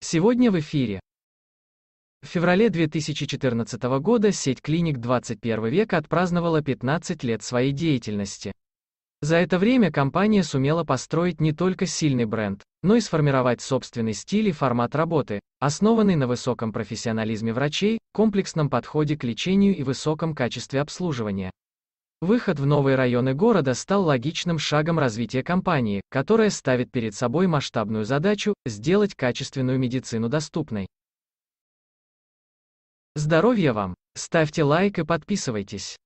Сегодня в эфире. В феврале 2014 года сеть клиник 21 века отпраздновала 15 лет своей деятельности. За это время компания сумела построить не только сильный бренд, но и сформировать собственный стиль и формат работы, основанный на высоком профессионализме врачей, комплексном подходе к лечению и высоком качестве обслуживания. Выход в новые районы города стал логичным шагом развития компании, которая ставит перед собой масштабную задачу – сделать качественную медицину доступной. Здоровья вам! Ставьте лайк и подписывайтесь.